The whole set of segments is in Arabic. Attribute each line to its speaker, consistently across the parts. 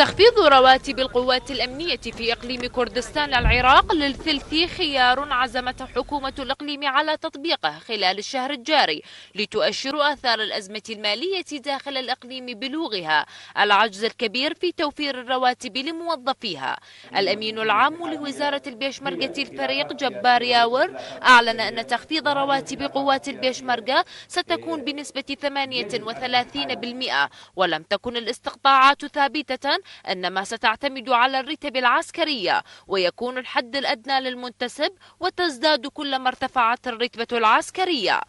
Speaker 1: تخفيض رواتب القوات الأمنية في إقليم كردستان العراق للثلث خيار عزمت حكومة الإقليم على تطبيقه خلال الشهر الجاري لتؤشر آثار الأزمة المالية داخل الإقليم بلوغها العجز الكبير في توفير الرواتب لموظفيها الأمين العام لوزارة البيشمركة الفريق جبار ياور أعلن أن تخفيض رواتب قوات البيشمركة ستكون بنسبة 38% ولم تكن الاستقطاعات ثابتة أنما ستعتمد على الرتب العسكرية ويكون الحد الأدنى للمنتسب وتزداد كلما ارتفعت الرتبة العسكرية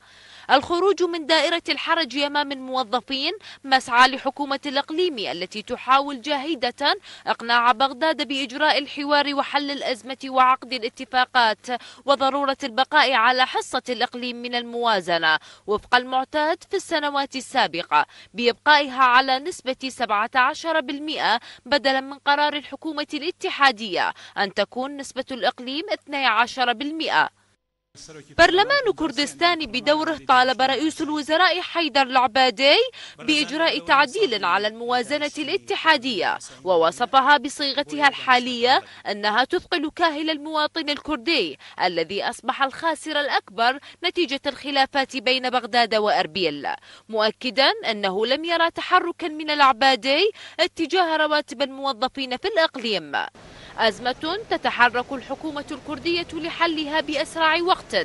Speaker 1: الخروج من دائرة الحرج أمام الموظفين مسعى لحكومة الإقليم التي تحاول جاهدة إقناع بغداد بإجراء الحوار وحل الأزمة وعقد الاتفاقات وضرورة البقاء على حصة الإقليم من الموازنة وفق المعتاد في السنوات السابقة بإبقائها على نسبة 17% بدلا من قرار الحكومة الاتحادية أن تكون نسبة الإقليم 12% برلمان كردستان بدوره طالب رئيس الوزراء حيدر العبادي بإجراء تعديل على الموازنة الاتحادية ووصفها بصيغتها الحالية أنها تثقل كاهل المواطن الكردي الذي أصبح الخاسر الأكبر نتيجة الخلافات بين بغداد وأربيل مؤكدا أنه لم يرى تحركا من العبادي اتجاه رواتب الموظفين في الأقليم أزمة تتحرك الحكومة الكردية لحلها بأسرع وقت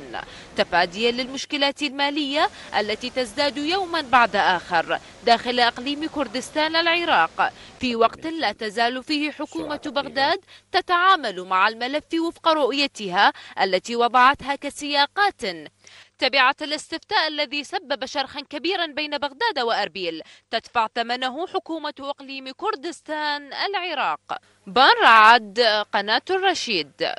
Speaker 1: تفاديا للمشكلات المالية التي تزداد يوما بعد آخر داخل أقليم كردستان العراق في وقت لا تزال فيه حكومة بغداد تتعامل مع الملف وفق رؤيتها التي وضعتها كسياقات تبعت الاستفتاء الذي سبب شرخا كبيرا بين بغداد وأربيل تدفع ثمنه حكومة أقليم كردستان العراق بان رعد قناة الرشيد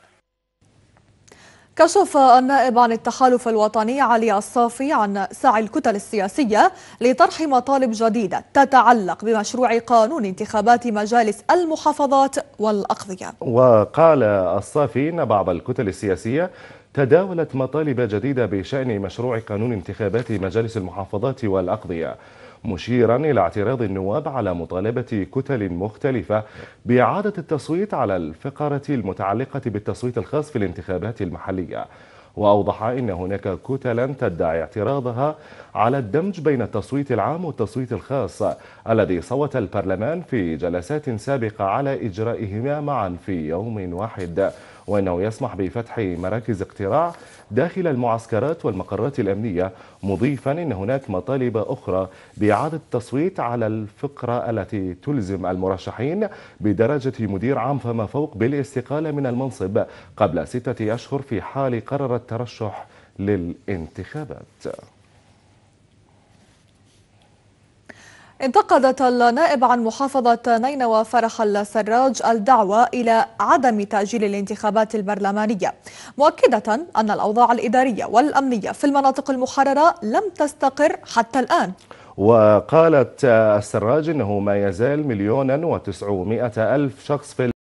Speaker 2: كشف النائب عن التحالف الوطني علي الصافي عن سعي الكتل السياسية لطرح مطالب جديدة تتعلق بمشروع قانون انتخابات مجالس المحافظات والأقضية
Speaker 3: وقال الصافي إن بعض الكتل السياسية تداولت مطالب جديدة بشأن مشروع قانون انتخابات مجالس المحافظات والأقضية مشيرا إلى اعتراض النواب على مطالبة كتل مختلفة بإعادة التصويت على الفقرة المتعلقة بالتصويت الخاص في الانتخابات المحلية وأوضح إن هناك كتلا تدعي اعتراضها على الدمج بين التصويت العام والتصويت الخاص الذي صوت البرلمان في جلسات سابقة على إجرائهما معا في يوم واحد وأنه يسمح بفتح مراكز اقتراع داخل المعسكرات والمقرات الأمنية مضيفا أن هناك مطالب أخرى بإعادة التصويت على الفقرة التي تلزم المرشحين بدرجة مدير عام فما فوق بالاستقالة من المنصب قبل ستة أشهر في حال قرر الترشح للانتخابات
Speaker 2: انتقدت النائب عن محافظة نينوى فرح السراج الدعوة إلى عدم تأجيل الانتخابات البرلمانية مؤكدة أن الأوضاع الإدارية والأمنية في المناطق المحررة لم تستقر حتى الآن
Speaker 3: وقالت السراج أنه ما يزال مليونا وتسعمائة ألف شخص في